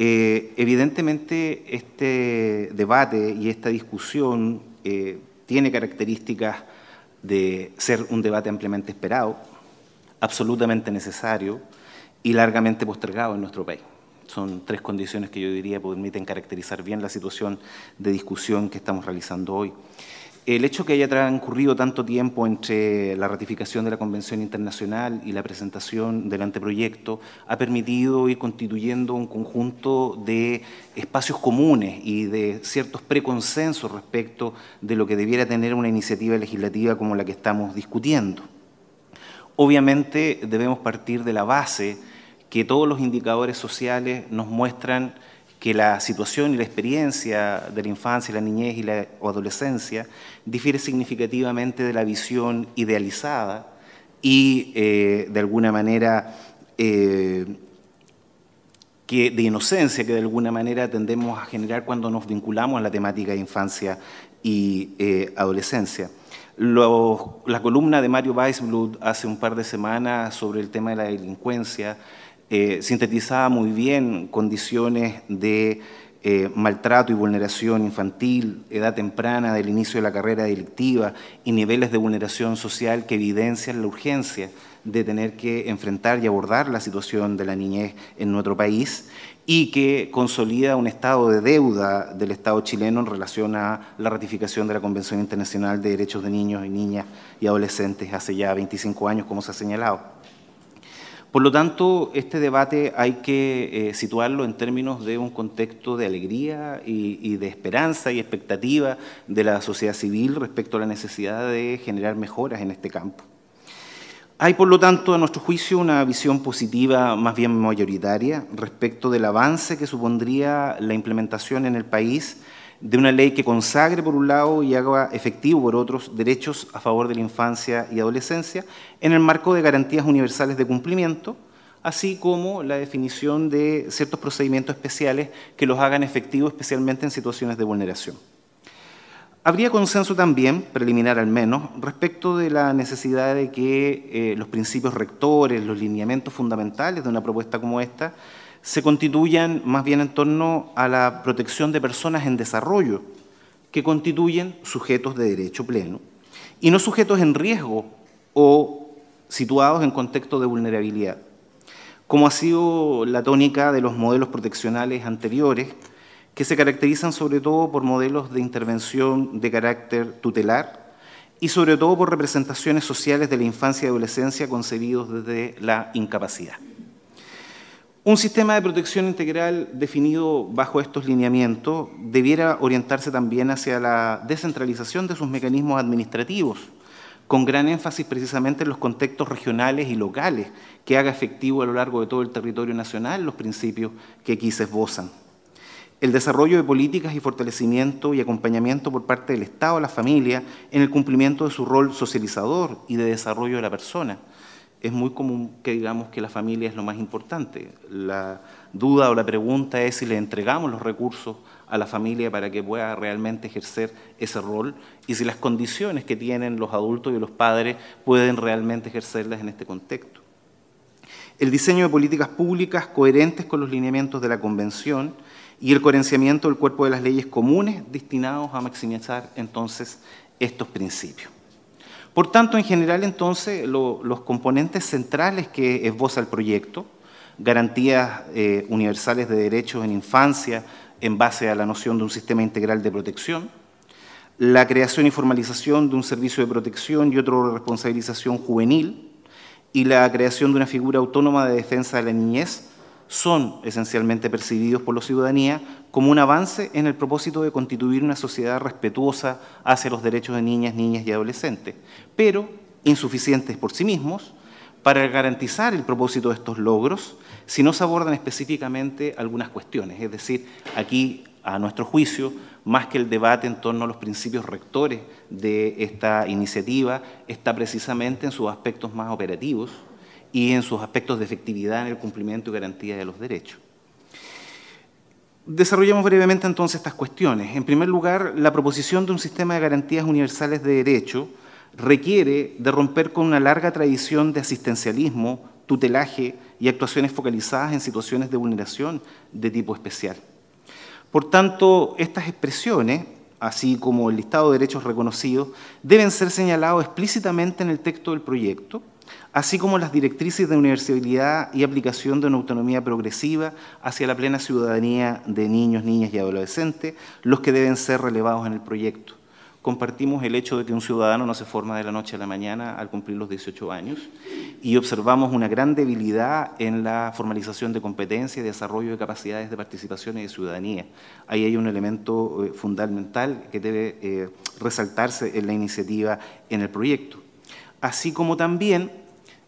Eh, evidentemente, este debate y esta discusión eh, tiene características de ser un debate ampliamente esperado, absolutamente necesario y largamente postergado en nuestro país. Son tres condiciones que yo diría permiten caracterizar bien la situación de discusión que estamos realizando hoy. El hecho que haya transcurrido tanto tiempo entre la ratificación de la Convención Internacional y la presentación del anteproyecto ha permitido ir constituyendo un conjunto de espacios comunes y de ciertos preconsensos respecto de lo que debiera tener una iniciativa legislativa como la que estamos discutiendo. Obviamente debemos partir de la base que todos los indicadores sociales nos muestran que la situación y la experiencia de la infancia, la niñez y la adolescencia difiere significativamente de la visión idealizada y eh, de alguna manera eh, que de inocencia que de alguna manera tendemos a generar cuando nos vinculamos a la temática de infancia y eh, adolescencia. la columna de Mario Weisblut hace un par de semanas sobre el tema de la delincuencia eh, sintetizaba muy bien condiciones de eh, maltrato y vulneración infantil, edad temprana del inicio de la carrera delictiva y niveles de vulneración social que evidencian la urgencia de tener que enfrentar y abordar la situación de la niñez en nuestro país y que consolida un estado de deuda del Estado chileno en relación a la ratificación de la Convención Internacional de Derechos de Niños y Niñas y Adolescentes hace ya 25 años, como se ha señalado. Por lo tanto, este debate hay que eh, situarlo en términos de un contexto de alegría y, y, de esperanza y expectativa de la sociedad civil respecto a la necesidad de generar mejoras en este campo. Hay, por lo tanto, a nuestro juicio, una visión positiva más bien mayoritaria respecto del avance que supondría la implementación en el país de una ley que consagre por un lado y haga efectivo por otros derechos a favor de la infancia y adolescencia en el marco de garantías universales de cumplimiento, así como la definición de ciertos procedimientos especiales que los hagan efectivos especialmente en situaciones de vulneración. Habría consenso también, preliminar al menos, respecto de la necesidad de que eh, los principios rectores, los lineamientos fundamentales de una propuesta como esta, se constituyan más bien en torno a la protección de personas en desarrollo, que constituyen sujetos de derecho pleno, y no sujetos en riesgo o situados en contexto de vulnerabilidad, como ha sido la tónica de los modelos proteccionales anteriores, que se caracterizan sobre todo por modelos de intervención de carácter tutelar y sobre todo por representaciones sociales de la infancia y adolescencia concebidos desde la incapacidad. Un sistema de protección integral definido bajo estos lineamientos debiera orientarse también hacia la descentralización de sus mecanismos administrativos, con gran énfasis precisamente en los contextos regionales y locales, que haga efectivo a lo largo de todo el territorio nacional los principios que aquí se esbozan. El desarrollo de políticas y fortalecimiento y acompañamiento por parte del Estado a la familia en el cumplimiento de su rol socializador y de desarrollo de la persona, es muy común que digamos que la familia es lo más importante. La duda o la pregunta es si le entregamos los recursos a la familia para que pueda realmente ejercer ese rol y si las condiciones que tienen los adultos y los padres pueden realmente ejercerlas en este contexto. El diseño de políticas públicas coherentes con los lineamientos de la Convención y el coherenciamiento del cuerpo de las leyes comunes destinados a maximizar entonces estos principios. Por tanto, en general, entonces, los componentes centrales que esboza el proyecto, garantías eh, universales de derechos en infancia en base a la noción de un sistema integral de protección, la creación y formalización de un servicio de protección y otro responsabilización juvenil, y la creación de una figura autónoma de defensa de la niñez son esencialmente percibidos por la ciudadanía como un avance en el propósito de constituir una sociedad respetuosa hacia los derechos de niñas, niñas y adolescentes, pero insuficientes por sí mismos para garantizar el propósito de estos logros si no se abordan específicamente algunas cuestiones. Es decir, aquí, a nuestro juicio, más que el debate en torno a los principios rectores de esta iniciativa, está precisamente en sus aspectos más operativos, y en sus aspectos de efectividad en el cumplimiento y garantía de los derechos. Desarrollamos brevemente entonces estas cuestiones. En primer lugar, la proposición de un sistema de garantías universales de derecho requiere de romper con una larga tradición de asistencialismo, tutelaje y actuaciones focalizadas en situaciones de vulneración de tipo especial. Por tanto, estas expresiones, así como el listado de derechos reconocidos, deben ser señalados explícitamente en el texto del proyecto, así como las directrices de universalidad y aplicación de una autonomía progresiva hacia la plena ciudadanía de niños, niñas y adolescentes, los que deben ser relevados en el proyecto. Compartimos el hecho de que un ciudadano no se forma de la noche a la mañana al cumplir los 18 años y observamos una gran debilidad en la formalización de competencias y desarrollo de capacidades de participación y de ciudadanía. Ahí hay un elemento eh, fundamental que debe eh, resaltarse en la iniciativa en el proyecto así como también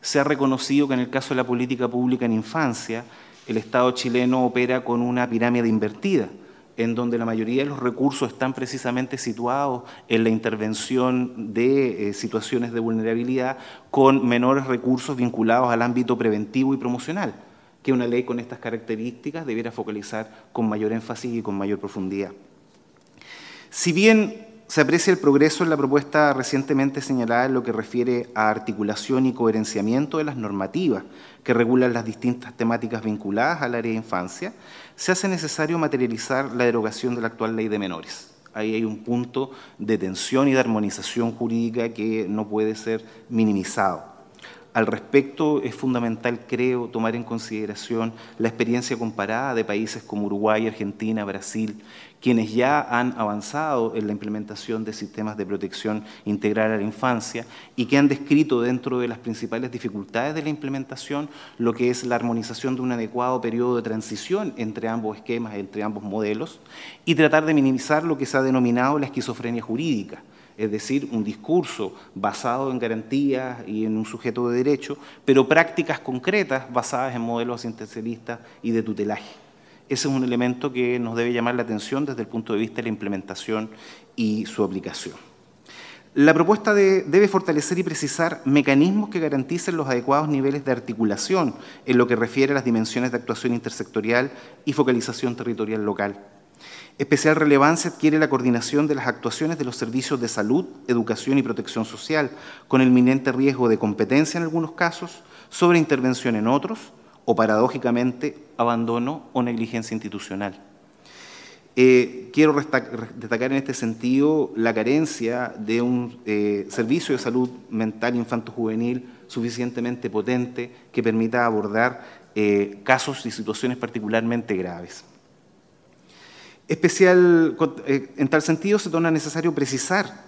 se ha reconocido que en el caso de la política pública en infancia, el Estado chileno opera con una pirámide invertida, en donde la mayoría de los recursos están precisamente situados en la intervención de eh, situaciones de vulnerabilidad con menores recursos vinculados al ámbito preventivo y promocional, que una ley con estas características debiera focalizar con mayor énfasis y con mayor profundidad. Si bien se aprecia el progreso en la propuesta recientemente señalada en lo que refiere a articulación y coherenciamiento de las normativas que regulan las distintas temáticas vinculadas al área de infancia, se hace necesario materializar la derogación de la actual ley de menores. Ahí hay un punto de tensión y de armonización jurídica que no puede ser minimizado. Al respecto, es fundamental, creo, tomar en consideración la experiencia comparada de países como Uruguay, Argentina, Brasil, quienes ya han avanzado en la implementación de sistemas de protección integral a la infancia y que han descrito dentro de las principales dificultades de la implementación lo que es la armonización de un adecuado periodo de transición entre ambos esquemas, entre ambos modelos, y tratar de minimizar lo que se ha denominado la esquizofrenia jurídica es decir, un discurso basado en garantías y en un sujeto de derecho, pero prácticas concretas basadas en modelos asistencialistas y de tutelaje. Ese es un elemento que nos debe llamar la atención desde el punto de vista de la implementación y su aplicación. La propuesta debe fortalecer y precisar mecanismos que garanticen los adecuados niveles de articulación en lo que refiere a las dimensiones de actuación intersectorial y focalización territorial local Especial relevancia adquiere la coordinación de las actuaciones de los servicios de salud, educación y protección social, con el inminente riesgo de competencia en algunos casos, sobreintervención en otros o, paradójicamente, abandono o negligencia institucional. Eh, quiero destacar en este sentido la carencia de un eh, servicio de salud mental infanto-juvenil suficientemente potente que permita abordar eh, casos y situaciones particularmente graves. Eh, en tal sentido, se torna necesario precisar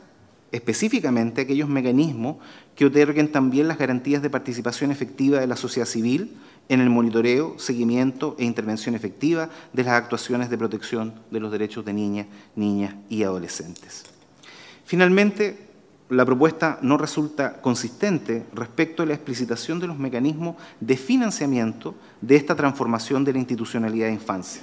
específicamente aquellos mecanismos que otorguen también las garantías de participación efectiva de la sociedad civil en el monitoreo, seguimiento e intervención efectiva de las actuaciones de protección de los derechos de niñas, niñas y adolescentes. Finalmente, la propuesta no resulta consistente respecto a la explicitación de los mecanismos de financiamiento de esta transformación de la institucionalidad de infancia.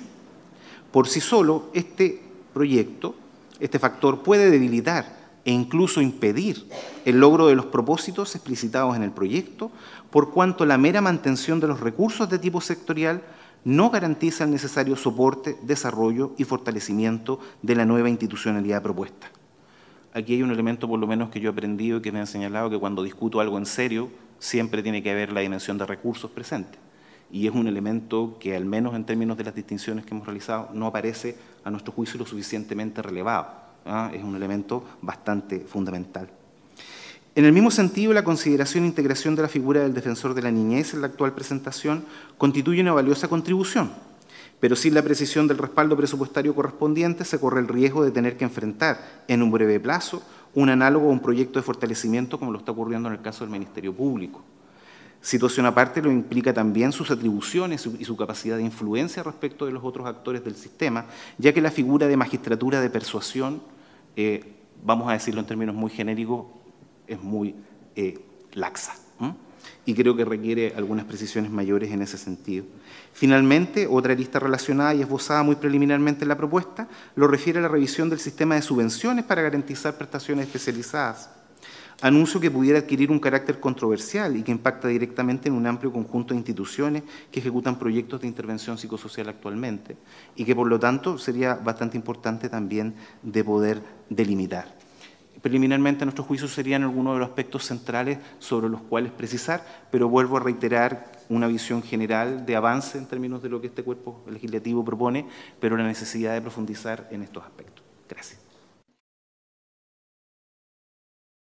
Por sí solo, este proyecto, este factor puede debilitar e incluso impedir el logro de los propósitos explicitados en el proyecto, por cuanto la mera mantención de los recursos de tipo sectorial no garantiza el necesario soporte, desarrollo y fortalecimiento de la nueva institucionalidad propuesta. Aquí hay un elemento por lo menos que yo he aprendido y que me han señalado que cuando discuto algo en serio siempre tiene que haber la dimensión de recursos presentes y es un elemento que, al menos en términos de las distinciones que hemos realizado, no aparece a nuestro juicio lo suficientemente relevado. ¿ah? Es un elemento bastante fundamental. En el mismo sentido, la consideración e integración de la figura del defensor de la niñez en la actual presentación constituye una valiosa contribución, pero sin la precisión del respaldo presupuestario correspondiente se corre el riesgo de tener que enfrentar en un breve plazo un análogo a un proyecto de fortalecimiento como lo está ocurriendo en el caso del Ministerio Público. Situación aparte lo implica también sus atribuciones y su capacidad de influencia respecto de los otros actores del sistema, ya que la figura de magistratura de persuasión, eh, vamos a decirlo en términos muy genéricos, es muy eh, laxa. Y creo que requiere algunas precisiones mayores en ese sentido. Finalmente, otra lista relacionada y esbozada muy preliminarmente en la propuesta, lo refiere a la revisión del sistema de subvenciones para garantizar prestaciones especializadas anuncio que pudiera adquirir un carácter controversial y que impacta directamente en un amplio conjunto de instituciones que ejecutan proyectos de intervención psicosocial actualmente y que por lo tanto sería bastante importante también de poder delimitar. Preliminarmente, nuestros nuestro serían algunos de los aspectos centrales sobre los cuales precisar, pero vuelvo a reiterar una visión general de avance en términos de lo que este cuerpo legislativo propone, pero la necesidad de profundizar en estos aspectos. Gracias.